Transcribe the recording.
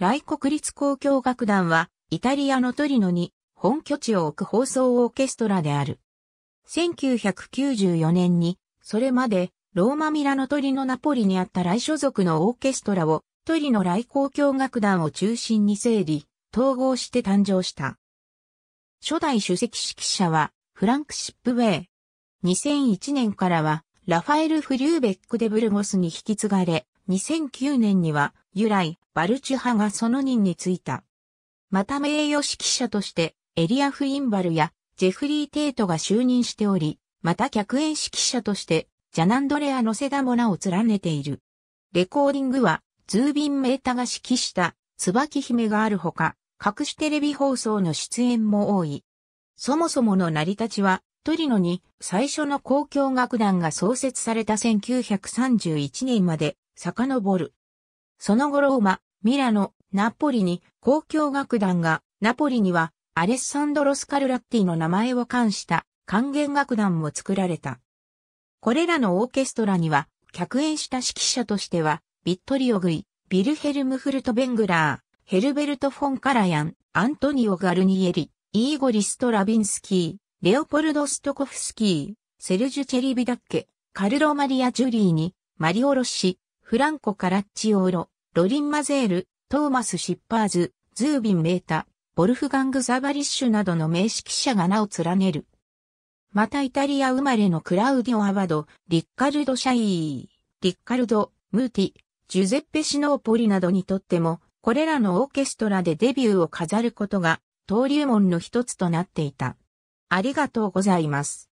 来国立交響楽団は、イタリアのトリノに本拠地を置く放送オーケストラである。1994年に、それまで、ローマミラノトリノナポリにあった来所属のオーケストラを、トリノ来交響楽団を中心に整理、統合して誕生した。初代主席指揮者は、フランク・シップウェイ。2001年からは、ラファエル・フリューベック・デ・ブルゴスに引き継がれ、2009年には、由来、バルチュ派がその任に就いた。また名誉指揮者として、エリア・フインバルや、ジェフリー・テイトが就任しており、また客演指揮者として、ジャナンドレア・ノセダモナを連ねている。レコーディングは、ズービン・メータが指揮した、椿姫があるほか、各種テレビ放送の出演も多い。そもそもの成り立ちは、トリノに最初の公共楽団が創設された1931年まで遡る。その後ローマ、ミラノ、ナポリに交響楽団が、ナポリにはアレッサンドロ・スカルラッティの名前を冠した還元楽団も作られた。これらのオーケストラには、客演した指揮者としては、ビットリオグイ、ビルヘルム・フルト・ベングラー、ヘルベルト・フォン・カラヤン、アントニオ・ガルニエリ、イーゴリ・ストラビンスキー、レオポルド・ストコフスキー、セルジュ・チェリビダッケ、カルロ・マリア・ジュリーに、マリオロッシ、フランコ・カラッチオーロ、ロリン・マゼール、トーマス・シッパーズ、ズービン・メータ、ボルフガング・ザバリッシュなどの名指揮者が名を連ねる。またイタリア生まれのクラウディオ・アバド、リッカルド・シャイー、リッカルド、ムーティ、ジュゼッペ・シノーポリなどにとっても、これらのオーケストラでデビューを飾ることが、登竜門の一つとなっていた。ありがとうございます。